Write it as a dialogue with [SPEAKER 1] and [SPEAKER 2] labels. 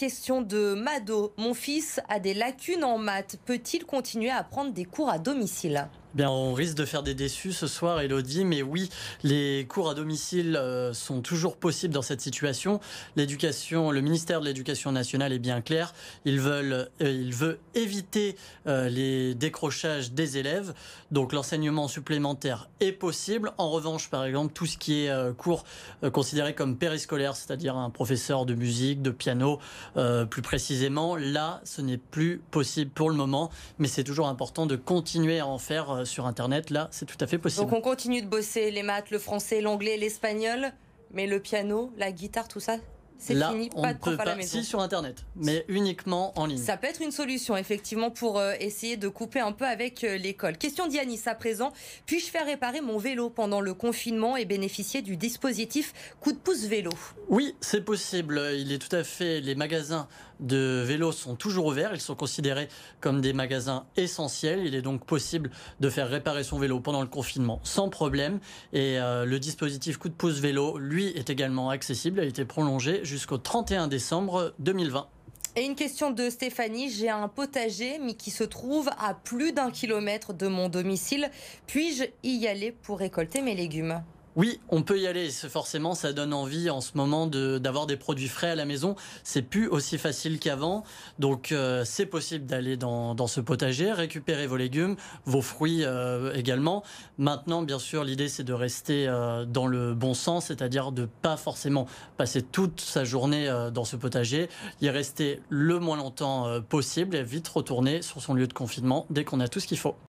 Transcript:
[SPEAKER 1] question de Mado. Mon fils a des lacunes en maths. Peut-il continuer à prendre des cours à domicile
[SPEAKER 2] eh on risque de faire des déçus ce soir, Elodie, mais oui, les cours à domicile euh, sont toujours possibles dans cette situation. L'éducation, le ministère de l'Éducation nationale est bien clair. Ils veulent, euh, il veut éviter euh, les décrochages des élèves. Donc, l'enseignement supplémentaire est possible. En revanche, par exemple, tout ce qui est cours considéré comme périscolaire, c'est-à-dire un professeur de musique, de piano, plus précisément, là, ce n'est plus possible pour le moment, mais c'est toujours important de continuer à en faire euh, sur Internet, là, c'est tout à fait possible. Donc on
[SPEAKER 1] continue de bosser les maths, le français, l'anglais, l'espagnol, mais le piano, la guitare, tout ça, c'est fini, on de peut à la pas, maison. Si sur Internet,
[SPEAKER 2] mais uniquement en ligne. Ça
[SPEAKER 1] peut être une solution, effectivement, pour euh, essayer de couper un peu avec euh, l'école. Question d'Yanis à présent. Puis-je faire réparer mon vélo pendant le confinement et bénéficier du dispositif coup de pouce vélo
[SPEAKER 2] Oui, c'est possible. Il est tout à fait. Les magasins de vélos sont toujours ouverts. Ils sont considérés comme des magasins essentiels. Il est donc possible de faire réparer son vélo pendant le confinement sans problème. Et euh, le dispositif coup de pouce vélo, lui, est également accessible, a été prolongé jusqu'au 31 décembre 2020.
[SPEAKER 1] Et une question de Stéphanie, j'ai un potager mais qui se trouve à plus d'un kilomètre de mon domicile. Puis-je y aller pour récolter mes légumes
[SPEAKER 2] oui, on peut y aller. Forcément, ça donne envie en ce moment d'avoir des produits frais à la maison. C'est plus aussi facile qu'avant. Donc, euh, c'est possible d'aller dans, ce potager, récupérer vos légumes, vos fruits euh, également. Maintenant, bien sûr, l'idée, c'est de rester euh, dans le bon sens, c'est-à-dire de pas forcément passer toute sa journée dans ce potager, y rester le moins longtemps possible et vite retourner sur son lieu de confinement dès qu'on a tout ce qu'il faut.